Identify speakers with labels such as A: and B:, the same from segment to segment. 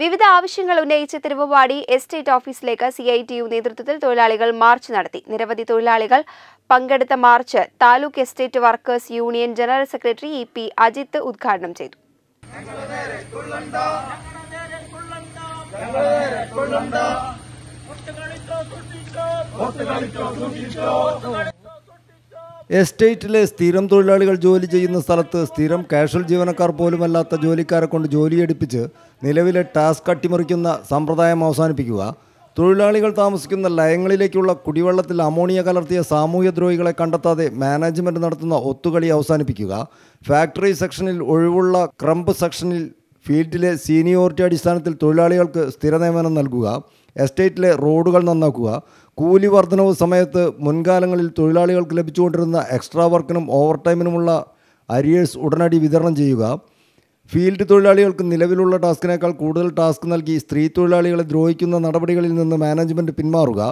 A: വിവിധ ആവശ്യങ്ങൾ ഉന്നയിച്ച് തിരുവമ്പാടി എസ്റ്റേറ്റ് ഓഫീസിലേക്ക് സി ഐ ടി യു നേതൃത്വത്തിൽ തൊഴിലാളികൾ മാർച്ച് നടത്തി നിരവധി തൊഴിലാളികൾ പങ്കെടുത്ത march taluk estate workers union general secretary E P Ajith ഉദ്ഘാടനം ചെയ്തു
B: എസ്റ്റേറ്റിലെ സ്ഥിരം തൊഴിലാളികൾ ജോലി ചെയ്യുന്ന സ്ഥലത്ത് സ്ഥിരം കാഷ്വൽ ജീവനക്കാർ പോലുമല്ലാത്ത ജോലിക്കാരെ കൊണ്ട് ജോലിയെടുപ്പിച്ച് നിലവിലെ ടാസ്ക് അട്ടിമറിക്കുന്ന സമ്പ്രദായം അവസാനിപ്പിക്കുക തൊഴിലാളികൾ താമസിക്കുന്ന ലയങ്ങളിലേക്കുള്ള കുടിവെള്ളത്തിൽ അമോണിയ കലർത്തിയ സാമൂഹ്യദ്രോഹികളെ കണ്ടെത്താതെ മാനേജ്മെൻറ്റ് നടത്തുന്ന ഒത്തുകളി അവസാനിപ്പിക്കുക ഫാക്ടറി സെക്ഷനിൽ ഒഴിവുള്ള ക്രംബ് സെക്ഷനിൽ ഫീൽഡിലെ സീനിയോറിറ്റി അടിസ്ഥാനത്തിൽ തൊഴിലാളികൾക്ക് സ്ഥിര നിയമനം നൽകുക എസ്റ്റേറ്റിലെ റോഡുകൾ നന്നാക്കുക കൂലി വർധനവ് സമയത്ത് മുൻകാലങ്ങളിൽ തൊഴിലാളികൾക്ക് ലഭിച്ചുകൊണ്ടിരുന്ന എക്സ്ട്രാ വർക്കിനും ഓവർ ടൈമിനുമുള്ള അരിയേഴ്സ് ഉടനടി വിതരണം ചെയ്യുക ഫീൽഡ് തൊഴിലാളികൾക്ക് നിലവിലുള്ള ടാസ്കിനേക്കാൾ കൂടുതൽ ടാസ്ക് നൽകി സ്ത്രീ തൊഴിലാളികളെ ദ്രോഹിക്കുന്ന നടപടികളിൽ നിന്ന് മാനേജ്മെൻറ്റ് പിന്മാറുക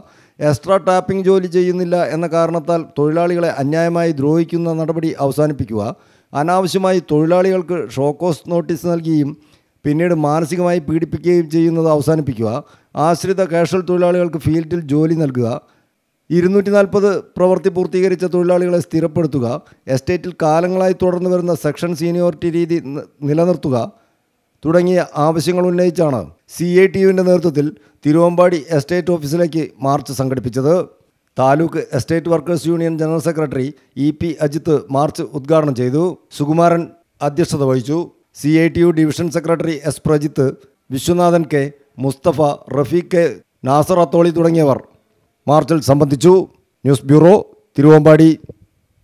B: എക്സ്ട്രാ ടാപ്പിംഗ് ജോലി ചെയ്യുന്നില്ല എന്ന കാരണത്താൽ തൊഴിലാളികളെ അന്യായമായി ദ്രോഹിക്കുന്ന നടപടി അവസാനിപ്പിക്കുക അനാവശ്യമായി തൊഴിലാളികൾക്ക് ഷോക്കോസ് നോട്ടീസ് നൽകുകയും പിന്നീട് മാനസികമായി പീഡിപ്പിക്കുകയും ചെയ്യുന്നത് അവസാനിപ്പിക്കുക ആശ്രിത കാഷ്വൽ തൊഴിലാളികൾക്ക് ഫീൽഡിൽ ജോലി നൽകുക ഇരുന്നൂറ്റി നാൽപ്പത് പ്രവൃത്തി പൂർത്തീകരിച്ച തൊഴിലാളികളെ സ്ഥിരപ്പെടുത്തുക എസ്റ്റേറ്റിൽ കാലങ്ങളായി തുടർന്നു വരുന്ന സെക്ഷൻ സീനിയോറിറ്റി രീതി നിലനിർത്തുക തുടങ്ങിയ ആവശ്യങ്ങൾ ഉന്നയിച്ചാണ് സി ഐ ടി യുവിൻ്റെ നേതൃത്വത്തിൽ തിരുവമ്പാടി എസ്റ്റേറ്റ് ഓഫീസിലേക്ക് മാർച്ച് സംഘടിപ്പിച്ചത് taluk estate workers union general secretary E P Ajith march ഉദ്ഘാടനം ചെയ്തു സുകുമാരൻ അധ്യക്ഷത വഹിച്ചു C I T U division secretary S Prajith Viswanathan K Mustafa Rafeeq K Nasar Atholi തുടങ്ങിയവർ മാർച്ചിൽ സംബന്ധിച്ചു ന്യൂസ് ബ്യൂറോ തിരുവമ്പാടി